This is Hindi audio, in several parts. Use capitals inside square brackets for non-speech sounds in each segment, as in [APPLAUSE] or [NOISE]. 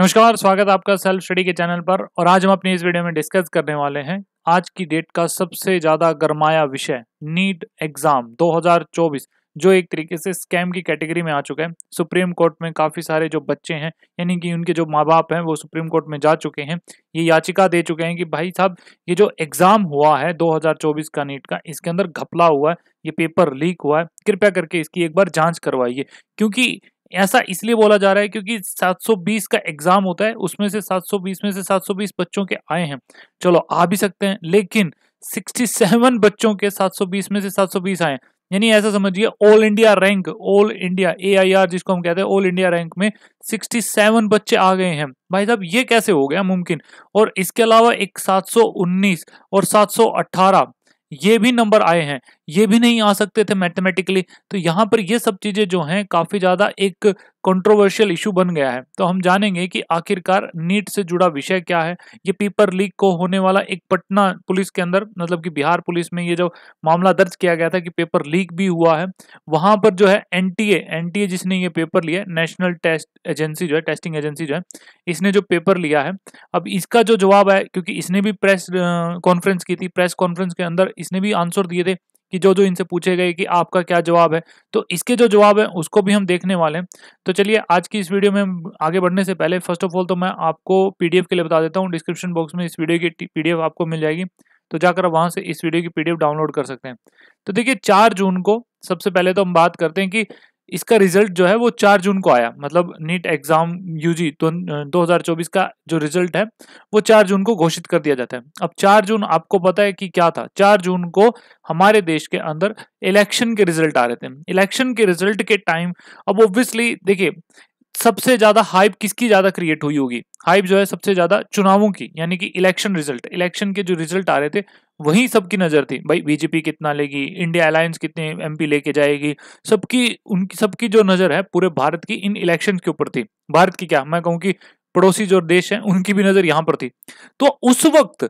नमस्कार स्वागत आपका सेल्फ स्टडी के चैनल पर और आज हम अपनी इस वीडियो में डिस्कस करने वाले हैं आज की डेट का सबसे ज़्यादा गरमाया विषय नीट एग्ज़ाम 2024 जो एक तरीके से स्कैम की कैटेगरी में आ चुका है सुप्रीम कोर्ट में काफ़ी सारे जो बच्चे हैं यानी कि उनके जो माँ बाप हैं वो सुप्रीम कोर्ट में जा चुके हैं ये याचिका दे चुके हैं कि भाई साहब ये जो एग्ज़ाम हुआ है दो का नीट का इसके अंदर घपला हुआ है ये पेपर लीक हुआ है कृपया करके इसकी एक बार जाँच करवाइए क्योंकि ऐसा इसलिए बोला जा रहा है क्योंकि 720 का एग्जाम होता है उसमें से 720 में से 720 बच्चों के आए हैं चलो आ भी सकते हैं लेकिन 67 बच्चों के 720 में से 720 आए यानी ऐसा समझिए all India rank all India A I R जिसको हम कहते हैं ऑल इंडिया रैंक में 67 बच्चे आ गए हैं भाई साहब ये कैसे हो गया मुमकिन और इसके अलावा एक सात और सात ये भी नंबर आए हैं ये भी नहीं आ सकते थे मैथमेटिकली तो यहाँ पर ये सब चीज़ें जो हैं काफ़ी ज़्यादा एक कंट्रोवर्शियल इशू बन गया है तो हम जानेंगे कि आखिरकार नीट से जुड़ा विषय क्या है ये पेपर लीक को होने वाला एक पटना पुलिस के अंदर मतलब कि बिहार पुलिस में ये जो मामला दर्ज किया गया था कि पेपर लीक भी हुआ है वहां पर जो है एन टी जिसने ये पेपर लिया नेशनल टेस्ट एजेंसी जो है टेस्टिंग एजेंसी जो है इसने जो पेपर लिया है अब इसका जो जवाब है क्योंकि इसने भी प्रेस कॉन्फ्रेंस की थी प्रेस कॉन्फ्रेंस के अंदर इसने भी आंसर दिए थे कि जो जो इनसे पूछे गए कि आपका क्या जवाब है तो इसके जो जवाब है उसको भी हम देखने वाले हैं तो चलिए आज की इस वीडियो में आगे बढ़ने से पहले फर्स्ट ऑफ ऑल तो मैं आपको पीडीएफ के लिए बता देता हूँ डिस्क्रिप्शन बॉक्स में इस वीडियो की पीडीएफ आपको मिल जाएगी तो जाकर आप वहाँ से इस वीडियो की पीडीएफ डाउनलोड कर सकते हैं तो देखिए चार जून को सबसे पहले तो हम बात करते हैं कि इसका रिजल्ट जो है वो चार जून को आया मतलब नीट एग्जाम यूजी तो 2024 का जो रिजल्ट है वो चार जून को घोषित कर दिया जाता है अब चार जून आपको पता है कि क्या था चार जून को हमारे देश के अंदर इलेक्शन के रिजल्ट आ रहे थे इलेक्शन के रिजल्ट के टाइम अब ऑब्वियसली देखिए सबसे ज्यादा हाइप किसकी ज्यादा क्रिएट हुई होगी हाइप जो है सबसे ज्यादा चुनावों की यानी कि इलेक्शन रिजल्ट इलेक्शन के जो रिजल्ट आ रहे थे वहीं सबकी नजर थी भाई बीजेपी कितना लेगी इंडिया अलायंस कितने एमपी लेके जाएगी सबकी उनकी सबकी जो नजर है पूरे भारत की इन इलेक्शन के ऊपर थी भारत की क्या मैं कहूँ की पड़ोसी जो देश है उनकी भी नजर यहाँ पर थी तो उस वक्त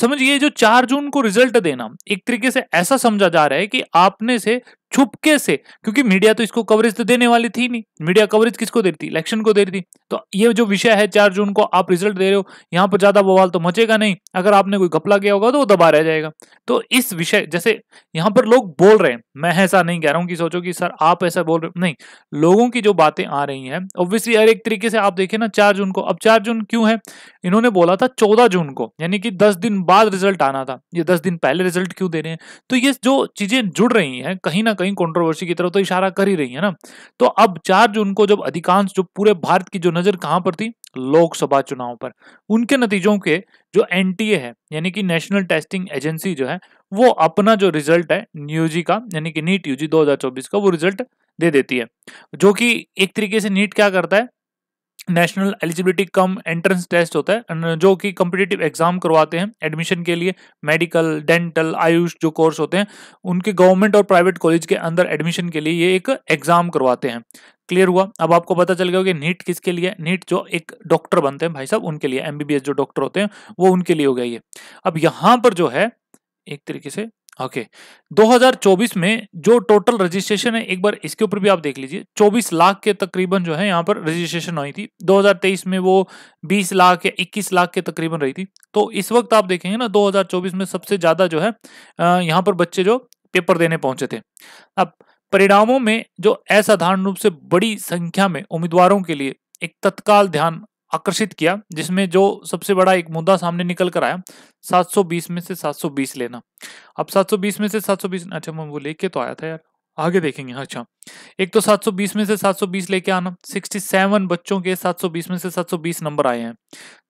समझिए जो चार जून को रिजल्ट देना एक तरीके से ऐसा समझा जा रहा है कि आपने से छुपके से क्योंकि मीडिया तो इसको कवरेज तो देने वाली थी नहीं मीडिया कवरेज किसको दे रही थी इलेक्शन को दे रही थी तो ये जो विषय है चार जून को आप रिजल्ट दे रहे हो यहाँ पर ज्यादा बवाल तो मचेगा नहीं अगर आपने कोई घपला किया होगा तो वो दबा रह जाएगा तो इस विषय जैसे यहाँ पर लोग बोल रहे हैं मैं ऐसा नहीं कह रहा हूँ कि सोचो कि सर आप ऐसा बोल रहे हो नहीं लोगों की जो बातें आ रही है ऑब्वियसली हर एक तरीके से आप देखे ना चार जून को अब चार जून क्यों है इन्होंने बोला था चौदह जून को यानी कि दस दिन बाद रिजल्ट आना था ये दस दिन पहले रिजल्ट क्यों दे रहे हैं तो ये जो चीजें जुड़ रही है कहीं ना कहीं कहीं कंट्रोवर्सी की तरफ तो इशारा कर ही रही है ना तो अब चार जून को जब अधिकांश जो पूरे भारत की जो नजर कहां पर थी लोकसभा चुनाव पर उनके नतीजों के जो एनटीए है यानी कि नेशनल टेस्टिंग एजेंसी जो है वो अपना जो रिजल्ट है न्यूजी का यानी कि नीट यूजी 2024 का वो रिजल्ट दे देती है जो कि एक तरीके से नीट क्या करता है national eligibility cum entrance test होता है जो कि कम्पिटेटिव एग्जाम करवाते हैं एडमिशन के लिए मेडिकल डेंटल आयुष जो कोर्स होते हैं उनके गवर्नमेंट और प्राइवेट कॉलेज के अंदर एडमिशन के लिए ये एक एग्जाम करवाते हैं क्लियर हुआ अब आपको पता चल गया कि नीट किसके लिए नीट जो एक डॉक्टर बनते हैं भाई साहब उनके लिए एमबीबीएस जो डॉक्टर होते हैं वो उनके लिए हो गया ये अब यहाँ पर जो है एक तरीके से ओके okay. 2024 में जो टोटल रजिस्ट्रेशन है एक बार इसके ऊपर भी आप देख लीजिए 24 लाख के तकरीबन जो है यहाँ पर रजिस्ट्रेशन हुई थी 2023 में वो 20 लाख या 21 लाख के तकरीबन रही थी तो इस वक्त आप देखेंगे ना 2024 में सबसे ज़्यादा जो है यहाँ पर बच्चे जो पेपर देने पहुंचे थे अब परिणामों में जो असाधारण रूप से बड़ी संख्या में उम्मीदवारों के लिए एक तत्काल ध्यान आकर्षित किया जिसमें जो सबसे बड़ा एक मुद्दा सामने निकल कर आया 720 में से 720 लेना अब 720 में से 720 अच्छा मैं वो लेके तो आया था यार आगे देखेंगे अच्छा एक तो 720 में से 720 लेके आना 67 बच्चों के 720 में से 720 नंबर आए हैं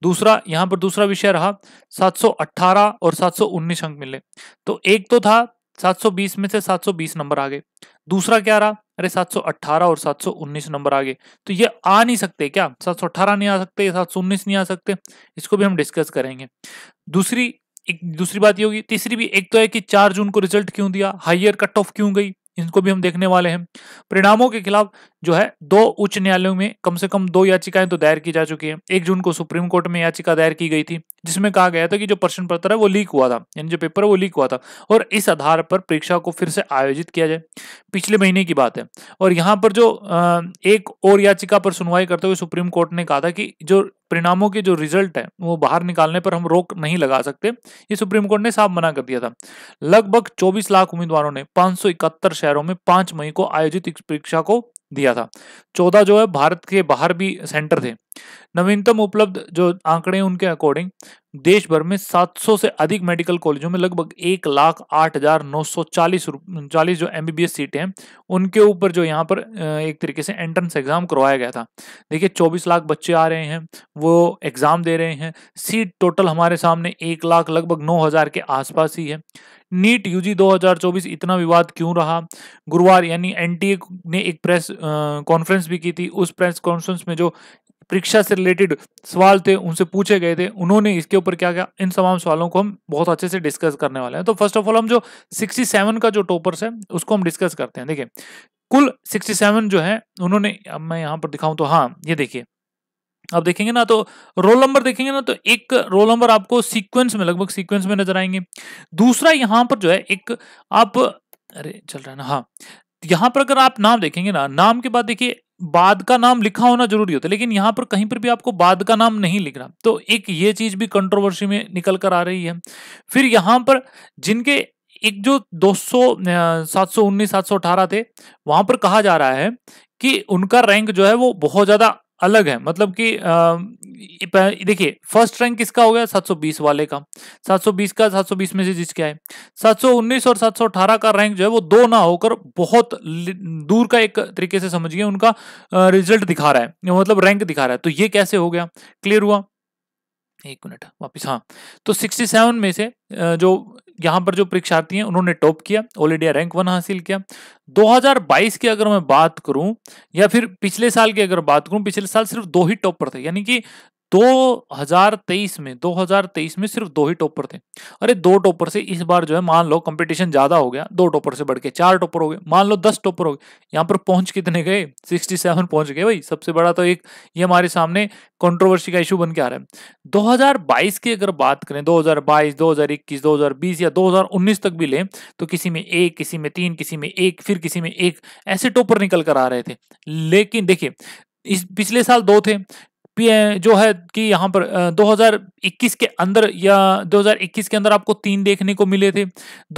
दूसरा यहाँ पर दूसरा विषय रहा 718 और 719 अंक मिले तो एक तो था 720 में से 720 नंबर आ गए दूसरा क्या रहा अरे 718 और 719 नंबर आ गए तो ये आ नहीं सकते क्या 718 नहीं आ सकते 719 नहीं आ सकते इसको भी हम डिस्कस करेंगे दूसरी एक दूसरी बात ये होगी तीसरी भी एक तो है कि चार जून को रिजल्ट क्यों दिया हाइयर कट ऑफ क्यों गई इनको भी हम देखने वाले हैं परिणामों के खिलाफ जो है दो उच्च न्यायालयों में कम से कम दो याचिकाएं तो दायर की जा चुकी है एक जून को सुप्रीम कोर्ट में याचिका दायर की गई थी जिसमें कहा गया था कि जो प्रश्न पत्र है वो लीक हुआ था यानी जो पेपर है वो लीक हुआ था और इस आधार पर परीक्षा को फिर से आयोजित किया जाए पिछले महीने की बात है और यहाँ पर जो एक और याचिका पर सुनवाई करते हुए सुप्रीम कोर्ट ने कहा था कि जो परिणामों के जो रिजल्ट है वो बाहर निकालने पर हम रोक नहीं लगा सकते ये सुप्रीम कोर्ट ने साफ मना कर दिया था लगभग 24 लाख उम्मीदवारों ने 571 शहरों में 5 मई को आयोजित परीक्षा को दिया था 14 जो है भारत के बाहर भी सेंटर थे नवीनतम उपलब्ध जो आंकड़े उनके अकॉर्डिंग देश भर में 700 से अधिक मेडिकल कॉलेजों में लगभग एक लाख आठ हजार नौ सौ चालीस चालीस जो एमबीबीएस सीटें हैं उनके ऊपर जो यहाँ पर एक तरीके से एंट्रेंस एग्जाम करवाया गया था देखिए 24 लाख बच्चे आ रहे हैं वो एग्जाम दे रहे हैं सीट टोटल हमारे सामने एक लाख लगभग नौ हजार के आसपास ही है नीट यूजी 2024 इतना विवाद क्यों रहा गुरुवार यानी एनटीए ने एक प्रेस कॉन्फ्रेंस भी की थी उस प्रेस कॉन्फ्रेंस में जो परीक्षा से रिलेटेड सवाल थे उनसे पूछे गए थे उन्होंने इसके ऊपर क्या क्या इन तमाम सवालों को हम बहुत अच्छे से डिस्कस करने वाले हैं तो फर्स्ट ऑफ ऑल हम जो 67 का जो टॉपर्स है उसको हम डिस्कस करते हैं देखिए कुल 67 जो है उन्होंने अब मैं यहाँ पर दिखाऊं तो हाँ ये देखिए अब देखेंगे ना तो रोल नंबर देखेंगे ना तो एक रोल नंबर आपको सीक्वेंस में लगभग सीक्वेंस में नजर आएंगे दूसरा यहाँ पर जो है एक आप अरे चल रहा है ना हाँ यहाँ पर अगर आप नाम देखेंगे ना नाम के बाद देखिए बाद का नाम लिखा होना जरूरी होता है लेकिन यहां पर कहीं पर भी आपको बाद का नाम नहीं लिख रहा तो एक ये चीज भी कंट्रोवर्सी में निकल कर आ रही है फिर यहां पर जिनके एक जो 200 719 718 थे वहां पर कहा जा रहा है कि उनका रैंक जो है वो बहुत ज्यादा अलग है मतलब कि देखिए फर्स्ट रैंक किसका हो गया 720 वाले का 720 का 720 में से जिसके आए 719 और 718 का रैंक जो है वो दो ना होकर बहुत दूर का एक तरीके से समझिए उनका रिजल्ट दिखा रहा है मतलब रैंक दिखा रहा है तो ये कैसे हो गया क्लियर हुआ एक मिनट वापिस हाँ तो 67 में से जो यहाँ पर जो परीक्षार्थी हैं उन्होंने टॉप किया ऑल इंडिया रैंक वन हासिल किया 2022 की अगर मैं बात करूं या फिर पिछले साल की अगर बात करूं पिछले साल सिर्फ दो ही टॉपर थे यानी कि 2023 में 2023 में सिर्फ दो ही टॉपर थे अरे दो टॉपर से इस बार जो है मान लो कंपटीशन ज्यादा हो गया दो टॉपर से बढ़ के चार टॉपर हो गए मान लो दस टॉपर हो गए यहाँ पर पहुंच कितने गए 67 पहुंच गए भाई सबसे बड़ा तो एक ये हमारे सामने कंट्रोवर्सी का इशू बन के आ रहा है 2022 की अगर बात करें 2022 2021 2020 या 2019 तक भी लें तो किसी में एक किसी में तीन किसी में एक फिर किसी में एक ऐसे टॉपर निकल कर आ रहे थे लेकिन देखिए इस पिछले साल दो थे जो है कि यहाँ पर 2021 के अंदर या 2021 के अंदर आपको तीन देखने को मिले थे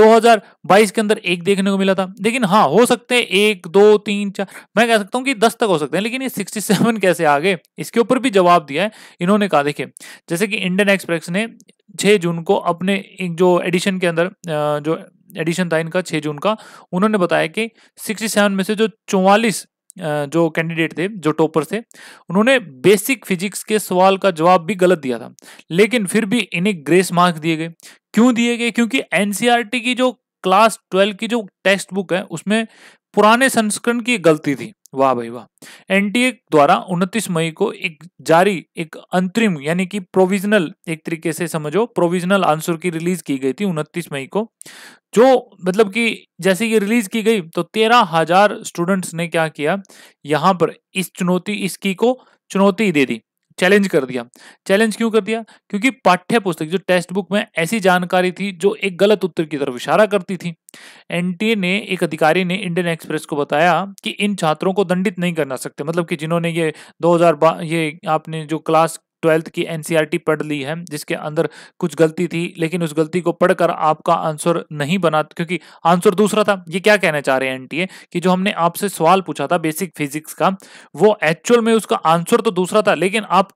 2022 के अंदर एक देखने को मिला था लेकिन हाँ हो सकते हैं एक दो तीन चार मैं कह सकता हूँ कि दस तक हो सकते हैं लेकिन ये 67 [LAUGHS] कैसे आ गए इसके ऊपर भी जवाब दिया है इन्होंने कहा देखिए जैसे कि इंडियन एक्सप्रेस ने छः जून को अपने एक जो एडिशन के अंदर जो एडिशन था इनका छः जून का उन्होंने बताया कि सिक्सटी में से जो चौवालीस जो कैंडिडेट थे जो टॉपर थे उन्होंने बेसिक फिजिक्स के सवाल का जवाब भी गलत दिया था लेकिन फिर भी इन्हें ग्रेस मार्क्स दिए गए क्यों दिए गए क्योंकि एनसीईआरटी e की जो क्लास ट्वेल्व की जो टेक्स्ट बुक है उसमें पुराने संस्करण की गलती थी वाह भाई वाह एनटीए द्वारा 29 मई को एक जारी एक अंतरिम यानी कि प्रोविजनल एक तरीके से समझो प्रोविजनल आंसर की रिलीज की गई थी 29 मई को जो मतलब कि जैसे ये रिलीज की गई तो तेरह हजार स्टूडेंट्स ने क्या किया यहां पर इस चुनौती इसकी को चुनौती दे दी चैलेंज कर दिया चैलेंज क्यों कर दिया क्योंकि पाठ्य पुस्तक जो टेक्स्ट बुक में ऐसी जानकारी थी जो एक गलत उत्तर की तरफ इशारा करती थी एनटीए ने एक अधिकारी ने इंडियन एक्सप्रेस को बताया कि इन छात्रों को दंडित नहीं करना सकते मतलब कि जिन्होंने ये दो ये आपने जो क्लास ट्वेल्थ की एनसीईआरटी e पढ़ ली है जिसके अंदर कुछ गलती थी लेकिन उस गलती को पढ़कर आपका आंसर नहीं बना क्योंकि आंसर दूसरा था ये क्या कहना चाह रहे हैं एनटीए कि जो हमने आपसे सवाल पूछा था बेसिक फिजिक्स का वो एक्चुअल में उसका आंसर तो दूसरा था लेकिन आप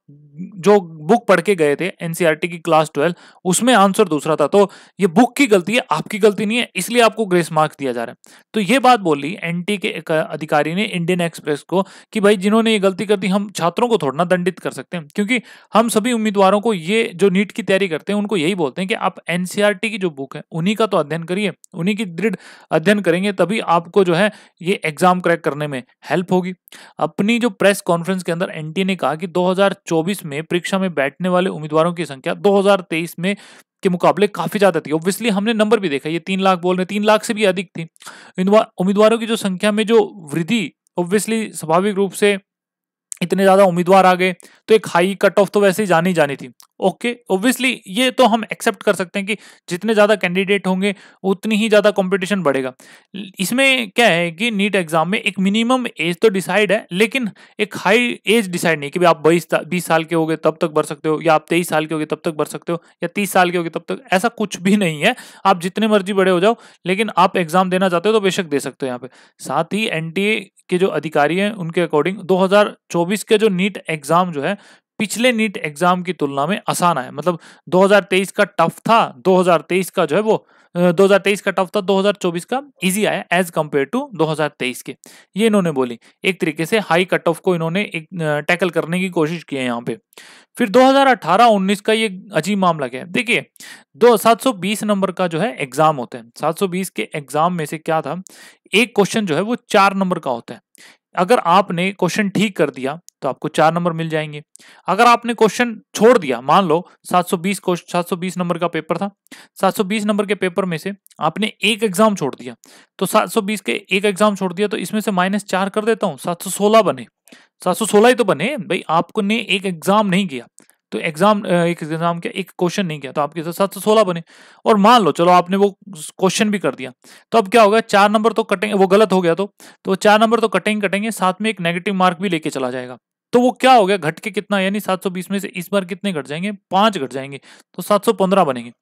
जो बुक पढ़ के गए थे एनसीईआरटी e की क्लास ट्वेल्व उसमें आंसर दूसरा था तो ये बुक की गलती है आपकी गलती नहीं है इसलिए आपको ग्रेस मार्क्स दिया जा रहा है तो ये बात बोली एनटी के अधिकारी ने इंडियन एक्सप्रेस को कि भाई जिन्होंने ये गलती कर दी हम छात्रों को थोड़ा ना दंडित कर सकते हैं क्योंकि हम सभी उम्मीदवारों को ये जो नीट की तैयारी करते हैं उनको यही बोलते हैं कि आप एनसीआरटी e की जो बुक है उन्हीं का तो अध्ययन करिए उन्हीं की दृढ़ अध्ययन करेंगे तभी आपको जो है ये एग्जाम क्रैक करने में हेल्प होगी अपनी जो प्रेस कॉन्फ्रेंस के अंदर एनटी ने कहा कि 2024 में परीक्षा में में बैठने वाले उम्मीदवारों की संख्या 2023 में के मुकाबले काफी ज्यादा थी ऑब्वियसली हमने नंबर भी देखा ये तीन लाख बोल रहे तीन लाख से भी अधिक थी उम्मीदवारों की जो संख्या में जो वृद्धि ऑब्वियसली स्वाभाविक रूप से इतने ज्यादा उम्मीदवार आ गए तो एक हाई कट ऑफ तो वैसे ही जानी जानी थी ओके ओब्वियसली ये तो हम एक्सेप्ट कर सकते हैं कि जितने ज़्यादा कैंडिडेट होंगे उतनी ही ज़्यादा कंपटीशन बढ़ेगा इसमें क्या है कि नीट एग्जाम में एक मिनिमम एज तो डिसाइड है लेकिन एक हाई एज डिसाइड नहीं कि भाई आप बीस बीस साल के होगे तब तक भर सकते हो या आप तेईस साल के होगे तब तक भर सकते हो या तीस साल के होगे तब तक ऐसा कुछ भी नहीं है आप जितने मर्जी बड़े हो जाओ लेकिन आप एग्जाम देना चाहते हो तो बेशक दे सकते हो यहाँ पे साथ ही एन के जो अधिकारी हैं उनके अकॉर्डिंग 2024 के जो नीट एग्जाम जो है पिछले नीट एग्जाम की तुलना में आसान आया मतलब 2023 का टफ था 2023 का जो है वो 2023 का टफ था 2024 का इजी आया एज कंपेयर टू 2023 के ये इन्होंने बोली एक तरीके से हाई कट ऑफ को इन्होंने एक टैकल करने की कोशिश की है यहाँ पे फिर 2018-19 का ये अजीब मामला क्या है देखिए दो 720 नंबर का जो है एग्जाम होता है 720 के एग्जाम में से क्या था एक क्वेश्चन जो है वो चार नंबर का होता है अगर आपने क्वेश्चन ठीक कर दिया तो आपको चार नंबर मिल जाएंगे अगर आपने क्वेश्चन छोड़ दिया मान लो 720 क्वेश्चन 720 नंबर का पेपर था 720 नंबर के पेपर में से आपने एक एग्जाम छोड़ दिया तो 720 के एक एग्जाम छोड़ दिया तो इसमें से माइनस चार कर देता हूँ 716 बने 716 ही तो बने भाई आपको ने एक एग्जाम नहीं किया तो एग्जाम एक एग्जाम क्या एक क्वेश्चन नहीं किया तो आपके साथ सात सौ सोलह बने और मान लो चलो आपने वो क्वेश्चन भी कर दिया तो अब क्या होगा चार नंबर तो कटेंगे वो गलत हो गया तो तो चार नंबर तो कटेंगे कटेंगे साथ में एक नेगेटिव मार्क भी लेके चला जाएगा तो वो क्या हो गया घट के कितना यानी 720 में से इस बार कितने घट जाएंगे पांच घट जाएंगे तो 715 बनेंगे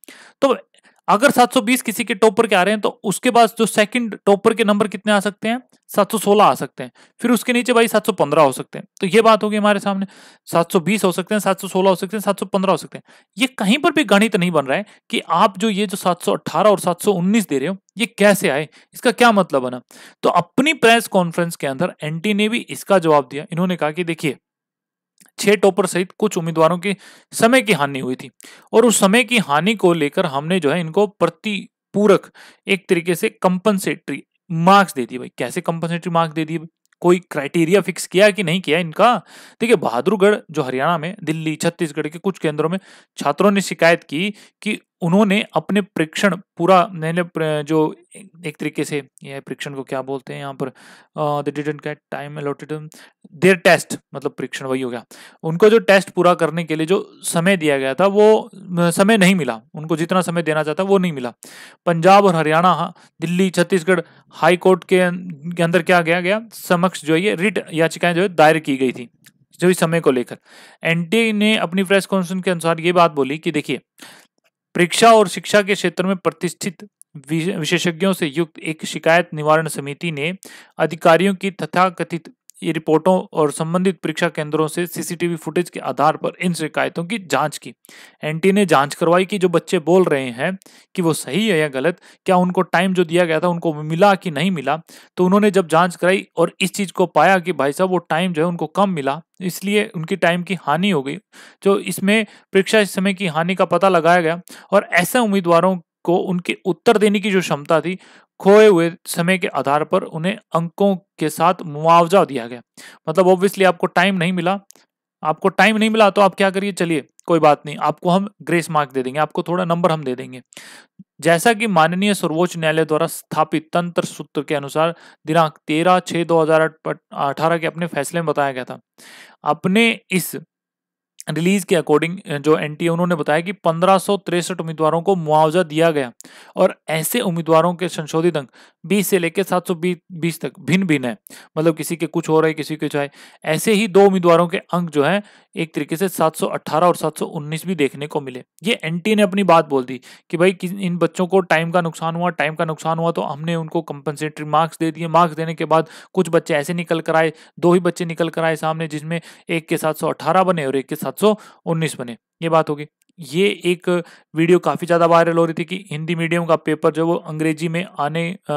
तो अगर 720 किसी के टॉपर के आ रहे हैं तो उसके बाद जो सेकंड टॉपर के नंबर कितने आ सकते हैं 716 आ सकते हैं फिर उसके नीचे भाई 715 हो सकते हैं तो ये बात होगी हमारे सामने 720 हो सकते हैं 716 हो सकते हैं 715 हो सकते हैं ये कहीं पर भी गणित नहीं बन रहा है कि आप जो ये जो 718 और 719 दे रहे हो ये कैसे आए इसका क्या मतलब बना तो अपनी प्रेस कॉन्फ्रेंस के अंदर एन ने भी इसका जवाब दिया इन्होंने कहा कि देखिए छह टॉपर सहित कुछ उम्मीदवारों की समय की हानि हुई थी और उस समय की हानि को लेकर हमने जो है इनको प्रतिपूरक एक तरीके से कंपनसेटरी मार्क्स दे दिए भाई कैसे कंपनसेटरी मार्क्स दे दिए कोई क्राइटेरिया फिक्स किया कि नहीं किया इनका देखिए बहादुरगढ़ जो हरियाणा में दिल्ली छत्तीसगढ़ के कुछ केंद्रों में छात्रों ने शिकायत की कि उन्होंने अपने परीक्षण पूरा मैंने जो एक तरीके से यह परीक्षण को क्या बोलते हैं यहाँ पर didn't get time allotted there test मतलब परीक्षण वही हो गया उनको जो टेस्ट पूरा करने के लिए जो समय दिया गया था वो समय नहीं मिला उनको जितना समय देना चाहता वो नहीं मिला पंजाब और हरियाणा हाँ, दिल्ली छत्तीसगढ़ हाई कोर्ट अं, के अंदर क्या गया गया समक्ष जो है ये रिट याचिकाएं जो है दायर की गई थी जो इस समय को लेकर एनटीए ने अपनी प्रेस कॉन्फ्रेंस के अनुसार ये बात बोली कि देखिए परीक्षा और शिक्षा के क्षेत्र में प्रतिष्ठित विशेषज्ञों से युक्त एक शिकायत निवारण समिति ने अधिकारियों की तथाकथित ये रिपोर्टों और संबंधित परीक्षा केंद्रों से सीसीटीवी फुटेज के आधार पर इन शिकायतों की जांच की एनटी ने जांच करवाई कि जो बच्चे बोल रहे हैं कि वो सही है या गलत क्या उनको टाइम जो दिया गया था उनको मिला कि नहीं मिला तो उन्होंने जब जांच कराई और इस चीज़ को पाया कि भाई साहब वो टाइम जो है उनको कम मिला इसलिए उनकी टाइम की हानि हो गई जो इसमें परीक्षा समय की हानि का पता लगाया गया और ऐसे उम्मीदवारों को उनके उत्तर देने की जो क्षमता थी खोए हुए समय के आधार पर उन्हें अंकों के साथ मुआवजा दिया गया मतलब ऑब्वियसली आपको टाइम नहीं मिला आपको टाइम नहीं मिला तो आप क्या करिए चलिए कोई बात नहीं आपको हम ग्रेस मार्क दे देंगे आपको थोड़ा नंबर हम दे देंगे जैसा कि माननीय सर्वोच्च न्यायालय द्वारा स्थापित तंत्र सूत्र के अनुसार दिनांक तेरह छः दो हजार अठारह के अपने फैसले में बताया गया था अपने इस रिलीज के अकॉर्डिंग जो एन उन्होंने बताया कि पंद्रह उम्मीदवारों को मुआवजा दिया गया और ऐसे उम्मीदवारों के संशोधित अंक 20 से लेकर सात सौ बीस तक भिन्न भिन्न है मतलब किसी के कुछ हो रहे किसी के कुछ ऐसे ही दो उम्मीदवारों के अंक जो है एक तरीके से 718 और 719 भी देखने को मिले ये एनटी ने अपनी बात बोल दी कि भाई इन बच्चों को टाइम का नुकसान हुआ टाइम का नुकसान हुआ तो हमने उनको कंपनसेटरी मार्क्स दे दिए मार्क्स देने के बाद कुछ बच्चे ऐसे निकल कर आए दो ही बच्चे निकल कर आए सामने जिसमें एक के सात बने और एक के सात बने ये बात होगी ये एक वीडियो काफ़ी ज़्यादा वायरल हो रही थी कि हिंदी मीडियम का पेपर जो वो अंग्रेजी में आने आ,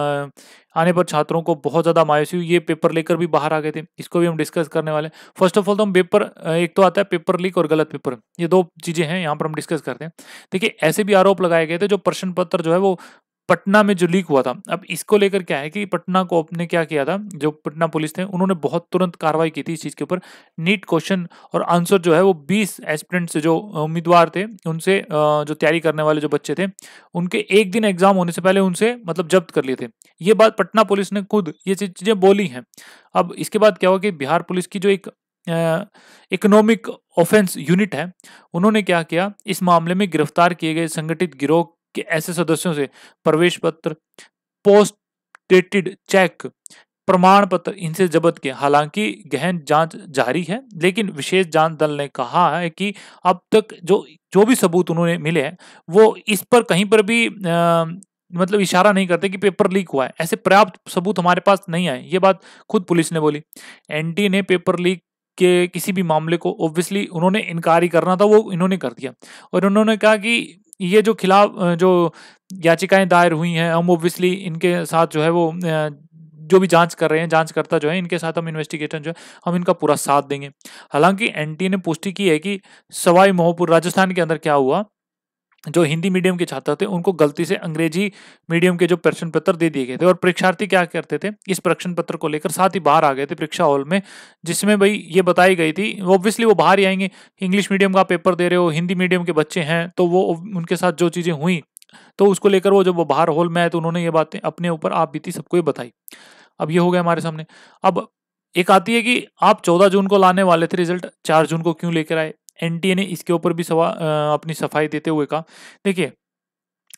आने पर छात्रों को बहुत ज़्यादा मायूसी हुई ये पेपर लेकर भी बाहर आ गए थे इसको भी हम डिस्कस करने वाले हैं फर्स्ट ऑफ ऑल तो हम पेपर एक तो आता है पेपर लीक और गलत पेपर ये दो चीज़ें हैं यहाँ पर हम डिस्कस करते हैं देखिए ऐसे भी आरोप लगाए गए थे जो प्रश्न पत्र जो है वो पटना में जो लीक हुआ था अब इसको लेकर क्या है कि पटना को अपने क्या किया था जो पटना पुलिस थे उन्होंने बहुत तुरंत कार्रवाई की थी इस चीज़ के ऊपर नीट क्वेश्चन और आंसर जो है वो 20 एस्पिरेंट से जो उम्मीदवार थे उनसे जो तैयारी करने वाले जो बच्चे थे उनके एक दिन एग्जाम होने से पहले उनसे मतलब जब्त कर लिए थे ये बात पटना पुलिस ने खुद ये चीज़ें बोली हैं अब इसके बाद क्या हुआ कि बिहार पुलिस की जो एक इकोनॉमिक ऑफेंस यूनिट है उन्होंने क्या किया इस मामले में गिरफ्तार किए गए संगठित गिरोह कि ऐसे सदस्यों से प्रवेश पत्र पोस्टेटेड चेक प्रमाण पत्र इनसे जबत किया हालांकि गहन जांच जारी है लेकिन विशेष जांच दल ने कहा है कि अब तक जो जो भी सबूत उन्होंने मिले हैं वो इस पर कहीं पर भी आ, मतलब इशारा नहीं करते कि पेपर लीक हुआ है ऐसे पर्याप्त सबूत हमारे पास नहीं आए ये बात खुद पुलिस ने बोली एनटी ने पेपर लीक के किसी भी मामले को ऑब्वियसली उन्होंने इनकारी करना था वो इन्होंने कर दिया और उन्होंने कहा कि ये जो खिलाफ जो याचिकाएं दायर हुई हैं हम ओब्वियसली इनके साथ जो है वो जो भी जांच कर रहे हैं जांचकर्ता जो है इनके साथ हम इन्वेस्टिगेशन जो है हम इनका पूरा साथ देंगे हालांकि एनटीए ने पुष्टि की है कि सवाई मोहपुर राजस्थान के अंदर क्या हुआ जो हिंदी मीडियम के छात्र थे उनको गलती से अंग्रेजी मीडियम के जो प्रश्न पत्र दे दिए गए थे और परीक्षार्थी क्या करते थे इस प्रश्न पत्र को लेकर साथ ही बाहर आ गए थे परीक्षा हॉल में जिसमें भाई ये बताई गई थी ऑब्वियसली वो बाहर ही आएंगे इंग्लिश मीडियम का पेपर दे रहे हो हिंदी मीडियम के बच्चे हैं तो वो उनके साथ जो चीज़ें हुई तो उसको लेकर वो जब वो बाहर हॉल में आए तो उन्होंने ये बातें अपने ऊपर आप बीती सबको ये बताई अब ये हो गया हमारे सामने अब एक आती है कि आप 14 जून को लाने वाले थे रिजल्ट 4 जून को क्यों लेकर आए एनटीए ने इसके ऊपर भी सवा अपनी सफाई देते हुए कहा देखिए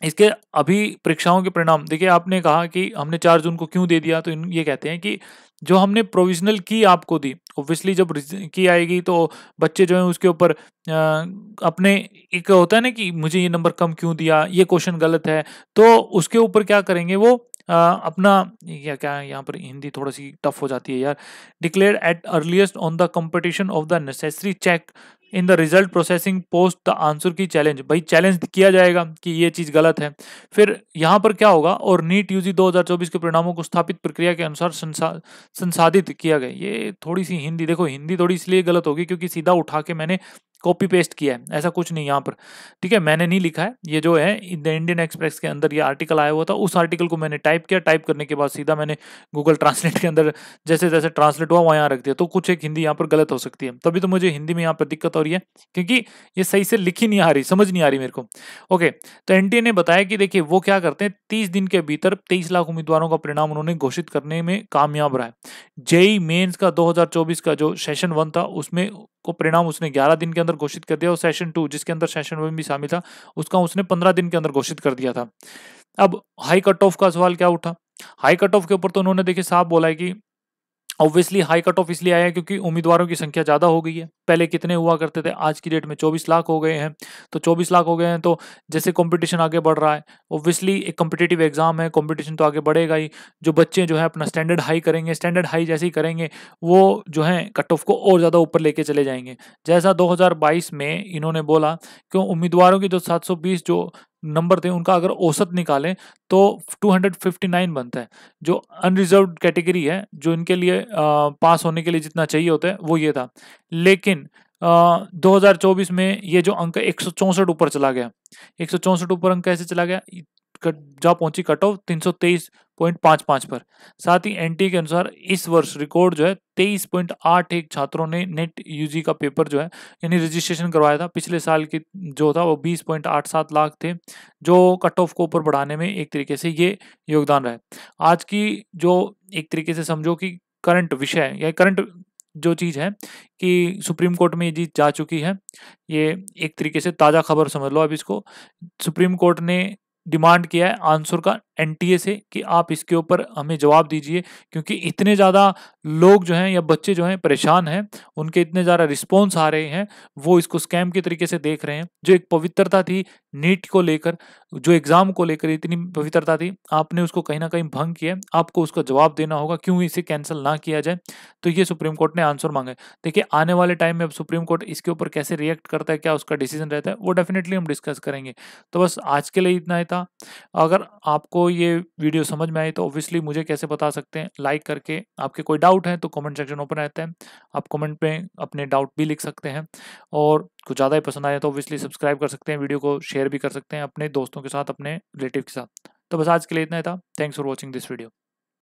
इसके अभी परीक्षाओं के परिणाम देखिए आपने कहा कि हमने चार जून को क्यों दे दिया तो ये कहते हैं कि जो हमने प्रोविजनल की आपको दी ऑब्वियसली जब की आएगी तो बच्चे जो हैं उसके ऊपर अपने एक होता है ना कि मुझे ये नंबर कम क्यों दिया ये क्वेश्चन गलत है तो उसके ऊपर क्या करेंगे वो आ, अपना या क्या है यहाँ पर हिंदी थोड़ी सी टफ हो जाती है यार declare at earliest on the competition of the necessary check in the result processing post the answer key challenge भाई चैलेंज किया जाएगा कि ये चीज गलत है फिर यहाँ पर क्या होगा और नीट यूजी 2024 के परिणामों को स्थापित प्रक्रिया के अनुसार संसा, संसाधित किया गया ये थोड़ी सी हिंदी देखो हिंदी थोड़ी इसलिए गलत होगी क्योंकि सीधा उठा के मैंने कॉपी पेस्ट किया है ऐसा कुछ नहीं यहाँ पर ठीक है मैंने नहीं लिखा है ये जो है द इंडियन एक्सप्रेस के अंदर ये आर्टिकल आया हुआ था उस आर्टिकल को मैंने टाइप किया टाइप करने के बाद सीधा मैंने गूगल ट्रांसलेट के अंदर जैसे जैसे ट्रांसलेट हुआ वहाँ यहाँ रख दिया तो कुछ एक हिंदी यहाँ पर गलत हो सकती है तभी तो मुझे हिंदी में यहाँ पर दिक्कत हो रही है क्योंकि ये सही से लिखी नहीं आ रही समझ नहीं आ रही मेरे को ओके तो एन ने बताया कि देखिए वो क्या करते हैं तीस दिन के भीतर तेईस लाख उम्मीदवारों का परिणाम उन्होंने घोषित करने में कामयाब रहा है जेई मेन्स e का दो का जो सेशन वन था उसमें को परिणाम उसने 11 दिन के अंदर घोषित कर दिया और सेशन टू जिसके अंदर सेशन वन भी शामिल था उसका उसने 15 दिन के अंदर घोषित कर दिया था अब हाई कट ऑफ का सवाल क्या उठा हाई कट ऑफ के ऊपर तो उन्होंने देखिए साफ बोला है कि ऑब्वियसली हाई कट ऑफ इसलिए आया क्योंकि उम्मीदवारों की संख्या ज़्यादा हो गई है पहले कितने हुआ करते थे आज की डेट में 24 लाख हो गए हैं तो 24 लाख हो गए हैं तो जैसे कंपटीशन आगे बढ़ रहा है ऑब्वियसली एक कम्पिटेटिव एग्जाम है कंपटीशन तो आगे बढ़ेगा ही जो बच्चे जो है अपना स्टैंडर्ड हाई करेंगे स्टैंडर्ड हाई जैसे ही करेंगे वो जो है कट ऑफ को और ज़्यादा ऊपर लेके चले जाएंगे जैसा दो में इन्होंने बोला कि उम्मीदवारों की जो सात जो नंबर थे उनका अगर औसत निकालें तो 259 बनता है जो अनरिजर्व कैटेगरी है जो इनके लिए आ, पास होने के लिए जितना चाहिए होता है वो ये था लेकिन आ, 2024 में ये जो अंक एक ऊपर चला गया एक ऊपर अंक कैसे चला गया जा पहुंची कट ऑफ तीन पॉइंट पाँच पाँच पर साथ ही एनटी के अनुसार इस वर्ष रिकॉर्ड जो है तेईस पॉइंट आठ एक छात्रों ने नेट यूजी का पेपर जो है यानी रजिस्ट्रेशन करवाया था पिछले साल की जो था वो बीस पॉइंट आठ सात लाख थे जो कट ऑफ को ऊपर बढ़ाने में एक तरीके से ये योगदान रहा आज की जो एक तरीके से समझो कि करंट विषय या करंट जो चीज़ है कि सुप्रीम कोर्ट में ये जीत जा चुकी है ये एक तरीके से ताज़ा खबर समझ लो अब इसको सुप्रीम कोर्ट ने डिमांड किया है आंसर का एनटीए से कि आप इसके ऊपर हमें जवाब दीजिए क्योंकि इतने ज़्यादा लोग जो हैं या बच्चे जो हैं परेशान हैं उनके इतने ज़्यादा रिस्पॉन्स आ रहे हैं वो इसको स्कैम के तरीके से देख रहे हैं जो एक पवित्रता थी नीट को लेकर जो एग्ज़ाम को लेकर इतनी पवित्रता थी आपने उसको कहीं ना कहीं भंग किया आपको उसका जवाब देना होगा क्यों इसे कैंसिल ना किया जाए तो ये सुप्रीम कोर्ट ने आंसर मांगा देखिए आने वाले टाइम में अब सुप्रीम कोर्ट इसके ऊपर कैसे रिएक्ट करता है क्या उसका डिसीजन रहता है वो डेफिनेटली हम डिस्कस करेंगे तो बस आज के लिए इतना ही सकता अगर आपको ये वीडियो समझ में आई तो ऑब्वियसली मुझे कैसे बता सकते हैं लाइक करके आपके कोई डाउट है तो कमेंट सेक्शन ओपन रहता है आप कमेंट पे अपने डाउट भी लिख सकते हैं और कुछ ज़्यादा ही पसंद आए तो ऑब्वियसली सब्सक्राइब कर सकते हैं वीडियो को शेयर भी कर सकते हैं अपने दोस्तों के साथ अपने रिलेटिव के साथ तो बस आज के लिए इतना ही था thanks for watching this video